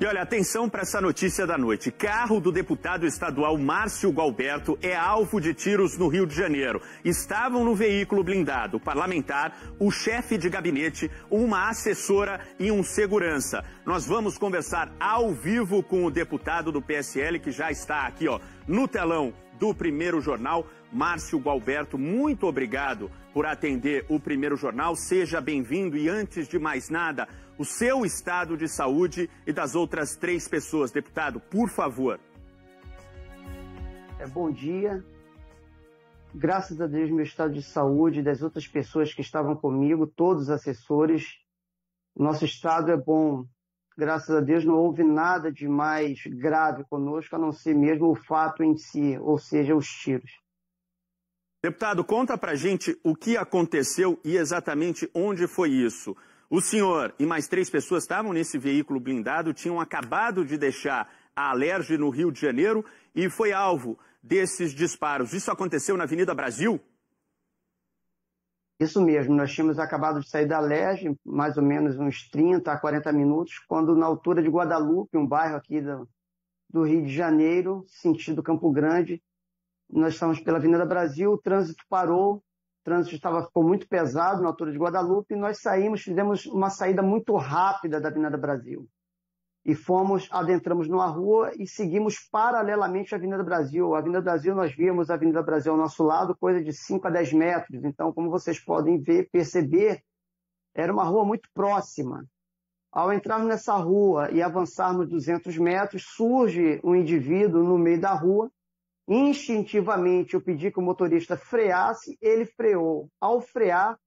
E olha, atenção para essa notícia da noite. Carro do deputado estadual Márcio Galberto é alvo de tiros no Rio de Janeiro. Estavam no veículo blindado parlamentar, o chefe de gabinete, uma assessora e um segurança. Nós vamos conversar ao vivo com o deputado do PSL que já está aqui, ó, no telão do Primeiro Jornal. Márcio Galberto, muito obrigado por atender o Primeiro Jornal. Seja bem-vindo e, antes de mais nada, o seu estado de saúde e das outras três pessoas. Deputado, por favor. É, bom dia. Graças a Deus, meu estado de saúde e das outras pessoas que estavam comigo, todos os assessores. Nosso estado é bom graças a Deus, não houve nada de mais grave conosco, a não ser mesmo o fato em si, ou seja, os tiros. Deputado, conta pra gente o que aconteceu e exatamente onde foi isso. O senhor e mais três pessoas estavam nesse veículo blindado, tinham acabado de deixar a Alerj no Rio de Janeiro e foi alvo desses disparos. Isso aconteceu na Avenida Brasil? Isso mesmo, nós tínhamos acabado de sair da Lege, mais ou menos uns 30 a 40 minutos, quando na altura de Guadalupe, um bairro aqui do, do Rio de Janeiro, sentido Campo Grande, nós estávamos pela Avenida Brasil, o trânsito parou, o trânsito estava, ficou muito pesado na altura de Guadalupe, e nós saímos, fizemos uma saída muito rápida da Avenida Brasil e fomos, adentramos numa rua e seguimos paralelamente a Avenida Brasil. A Avenida Brasil, nós vimos a Avenida Brasil ao nosso lado, coisa de 5 a 10 metros. Então, como vocês podem ver, perceber, era uma rua muito próxima. Ao entrarmos nessa rua e avançarmos 200 metros, surge um indivíduo no meio da rua. Instintivamente, eu pedi que o motorista freasse, ele freou. Ao frear,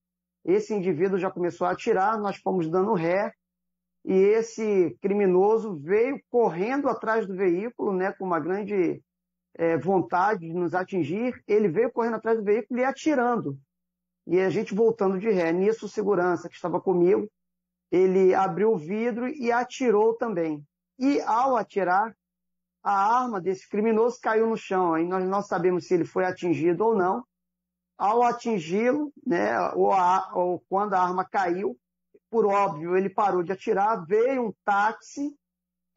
esse indivíduo já começou a atirar, nós fomos dando ré, e esse criminoso veio correndo atrás do veículo, né, com uma grande é, vontade de nos atingir, ele veio correndo atrás do veículo e atirando. E a gente voltando de ré. Nisso, o segurança que estava comigo, ele abriu o vidro e atirou também. E ao atirar, a arma desse criminoso caiu no chão. Aí nós não sabemos se ele foi atingido ou não. Ao atingi-lo, né, ou, ou quando a arma caiu, por óbvio, ele parou de atirar, veio um táxi,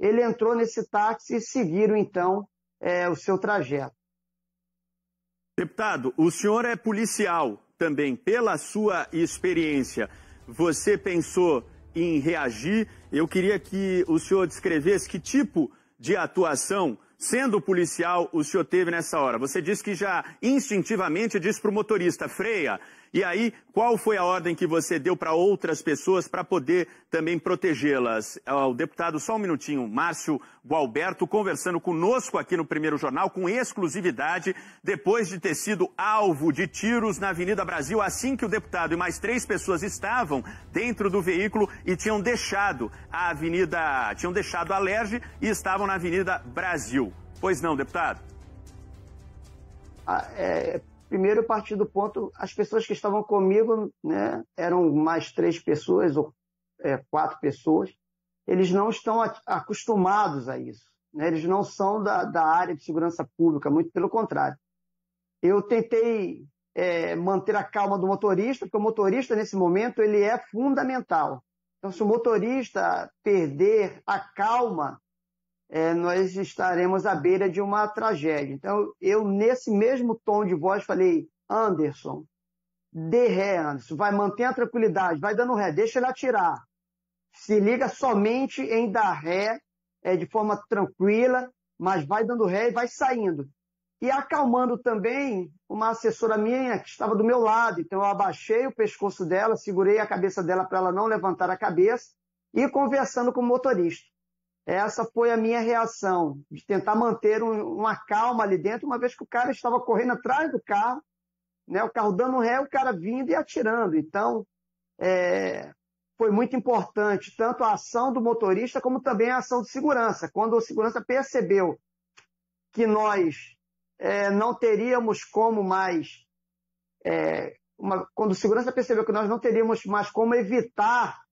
ele entrou nesse táxi e seguiram então é, o seu trajeto. Deputado, o senhor é policial também. Pela sua experiência, você pensou em reagir? Eu queria que o senhor descrevesse que tipo de atuação, sendo policial, o senhor teve nessa hora. Você disse que já instintivamente disse para o motorista: freia. E aí, qual foi a ordem que você deu para outras pessoas para poder também protegê-las? O deputado, só um minutinho, Márcio Gualberto, conversando conosco aqui no Primeiro Jornal, com exclusividade, depois de ter sido alvo de tiros na Avenida Brasil, assim que o deputado e mais três pessoas estavam dentro do veículo e tinham deixado a Avenida, tinham deixado a Lerge e estavam na Avenida Brasil. Pois não, deputado? Ah, é, Primeiro, partir do ponto, as pessoas que estavam comigo, né, eram mais três pessoas ou é, quatro pessoas, eles não estão acostumados a isso. Né? Eles não são da, da área de segurança pública, muito pelo contrário. Eu tentei é, manter a calma do motorista, porque o motorista, nesse momento, ele é fundamental. Então, se o motorista perder a calma, é, nós estaremos à beira de uma tragédia. Então, eu, nesse mesmo tom de voz, falei, Anderson, dê ré, Anderson, vai, manter a tranquilidade, vai dando ré, deixa ele atirar. Se liga somente em dar ré, é, de forma tranquila, mas vai dando ré e vai saindo. E acalmando também uma assessora minha que estava do meu lado. Então eu abaixei o pescoço dela, segurei a cabeça dela para ela não levantar a cabeça e conversando com o motorista. Essa foi a minha reação, de tentar manter um, uma calma ali dentro, uma vez que o cara estava correndo atrás do carro, né? O carro dando ré, o cara vindo e atirando. Então, é, foi muito importante tanto a ação do motorista como também a ação de segurança. Quando o segurança percebeu que nós é, não teríamos como mais, é, uma, quando o segurança percebeu que nós não teríamos mais como evitar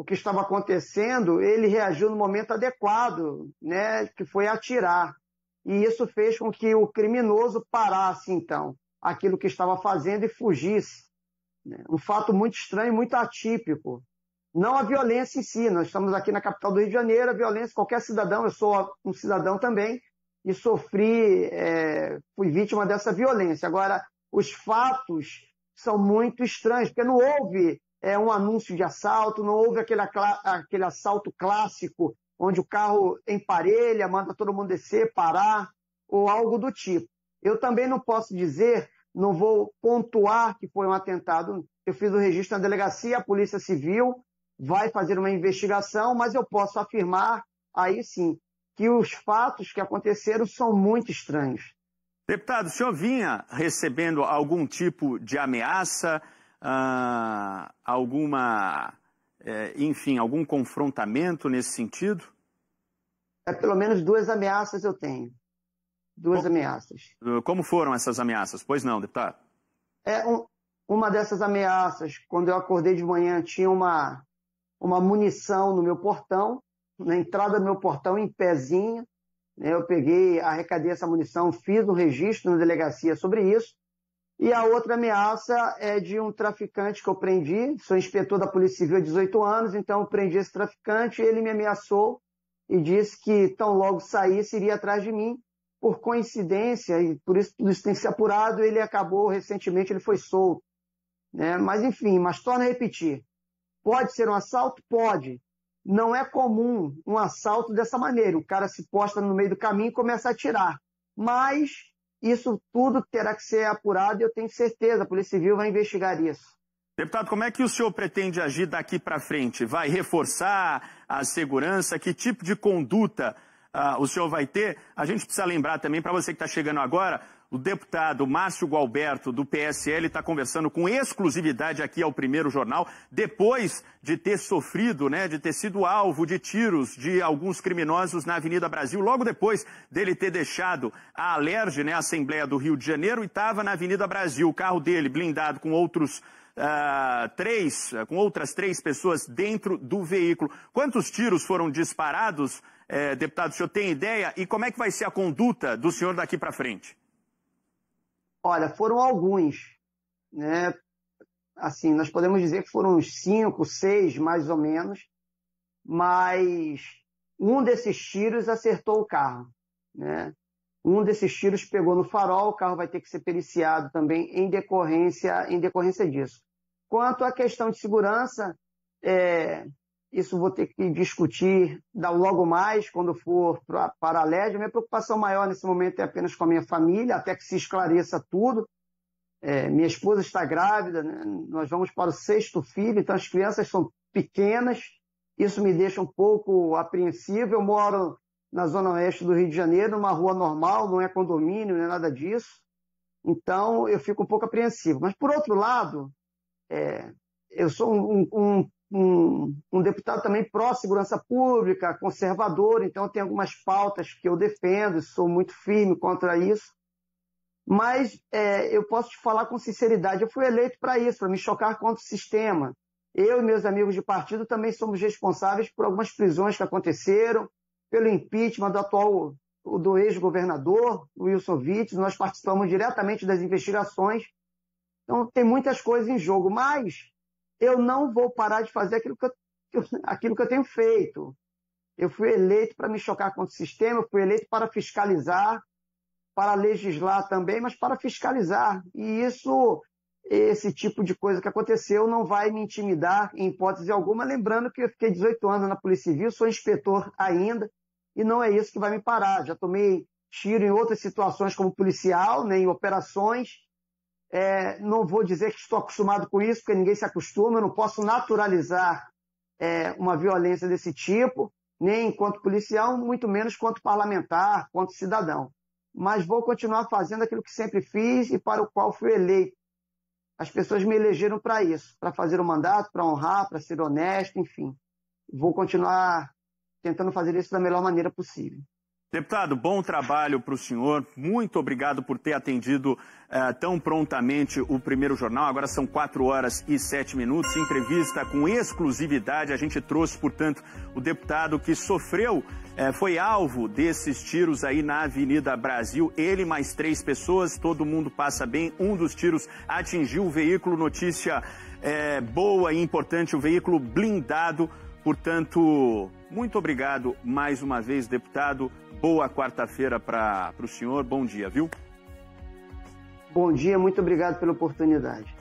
o que estava acontecendo, ele reagiu no momento adequado, né, que foi atirar. E isso fez com que o criminoso parasse, então, aquilo que estava fazendo e fugisse. Né. Um fato muito estranho, muito atípico. Não a violência em si, nós estamos aqui na capital do Rio de Janeiro, a violência, qualquer cidadão, eu sou um cidadão também, e sofri, é, fui vítima dessa violência. Agora, os fatos são muito estranhos, porque não houve é, um anúncio de assalto, não houve aquele, aquele assalto clássico onde o carro emparelha, manda todo mundo descer, parar, ou algo do tipo. Eu também não posso dizer, não vou pontuar que foi um atentado. Eu fiz o registro na delegacia, a Polícia Civil vai fazer uma investigação, mas eu posso afirmar aí sim que os fatos que aconteceram são muito estranhos. Deputado, o senhor vinha recebendo algum tipo de ameaça? ah, alguma, eh, enfim, algum confrontamento nesse sentido? É, pelo menos duas ameaças eu tenho. Duas como, ameaças. Como foram essas ameaças? Pois não, deputado? É, um, uma dessas ameaças, quando eu acordei de manhã, tinha uma, uma munição no meu portão, na entrada do meu portão, em pezinho. Né, eu peguei, arrecadei essa munição, fiz um registro na delegacia sobre isso. E a outra ameaça é de um traficante que eu prendi, sou inspetor da Polícia Civil há 18 anos, então eu prendi esse traficante e ele me ameaçou e disse que tão logo saísse iria atrás de mim. Por coincidência, e por isso tudo isso tem que ser apurado, ele acabou recentemente, ele foi solto. Né? Mas enfim, mas torna a repetir. Pode ser um assalto? Pode. Não é comum um assalto dessa maneira. O cara se posta no meio do caminho e começa a atirar. Mas isso tudo terá que ser apurado e eu tenho certeza, a Polícia Civil vai investigar isso. Deputado, como é que o senhor pretende agir daqui para frente? Vai reforçar a segurança? Que tipo de conduta uh, o senhor vai ter? A gente precisa lembrar também, para você que está chegando agora, o deputado Márcio Gualberto, do PSL, está conversando com exclusividade aqui ao primeiro jornal, depois de ter sofrido, né, de ter sido alvo de tiros de alguns criminosos na Avenida Brasil, logo depois dele ter deixado a Alerj, né, a Assembleia do Rio de Janeiro, e estava na Avenida Brasil. O carro dele, blindado com outros Uh, três, com outras três pessoas dentro do veículo. Quantos tiros foram disparados, eh, deputado? O senhor tem ideia? E como é que vai ser a conduta do senhor daqui para frente? Olha, foram alguns, né? Assim, nós podemos dizer que foram uns cinco, seis, mais ou menos, mas um desses tiros acertou o carro, né? Um desses tiros pegou no farol, o carro vai ter que ser periciado também em decorrência, em decorrência disso. Quanto à questão de segurança, é, isso vou ter que discutir logo mais quando for pra, para a LED. Minha preocupação maior nesse momento é apenas com a minha família, até que se esclareça tudo. É, minha esposa está grávida, né? nós vamos para o sexto filho, então as crianças são pequenas. Isso me deixa um pouco apreensivo. Eu moro na zona oeste do Rio de Janeiro, numa rua normal, não é condomínio, não é nada disso. Então eu fico um pouco apreensivo. Mas por outro lado, é, eu sou um, um, um, um deputado também pró-segurança pública, conservador, então tem algumas pautas que eu defendo, sou muito firme contra isso. Mas é, eu posso te falar com sinceridade, eu fui eleito para isso, para me chocar contra o sistema. Eu e meus amigos de partido também somos responsáveis por algumas prisões que aconteceram, pelo impeachment do atual do ex-governador Wilson Witts, nós participamos diretamente das investigações. Então tem muitas coisas em jogo, mas eu não vou parar de fazer aquilo que eu, aquilo que eu tenho feito. Eu fui eleito para me chocar contra o sistema, eu fui eleito para fiscalizar, para legislar também, mas para fiscalizar. E isso, esse tipo de coisa que aconteceu, não vai me intimidar em hipótese alguma. Lembrando que eu fiquei 18 anos na Polícia Civil, sou inspetor ainda, e não é isso que vai me parar. Já tomei tiro em outras situações como policial, né, em operações, é, não vou dizer que estou acostumado com isso, porque ninguém se acostuma, eu não posso naturalizar é, uma violência desse tipo, nem enquanto policial, muito menos quanto parlamentar, quanto cidadão. Mas vou continuar fazendo aquilo que sempre fiz e para o qual fui eleito. As pessoas me elegeram para isso, para fazer o mandato, para honrar, para ser honesto, enfim. Vou continuar tentando fazer isso da melhor maneira possível. Deputado, bom trabalho para o senhor. Muito obrigado por ter atendido uh, tão prontamente o primeiro jornal. Agora são 4 horas e 7 minutos. Entrevista com exclusividade. A gente trouxe, portanto, o deputado que sofreu, uh, foi alvo desses tiros aí na Avenida Brasil. Ele mais três pessoas, todo mundo passa bem. Um dos tiros atingiu o veículo. Notícia uh, boa e importante: o veículo blindado. Portanto, muito obrigado mais uma vez, deputado boa quarta-feira para o senhor. Bom dia, viu? Bom dia, muito obrigado pela oportunidade.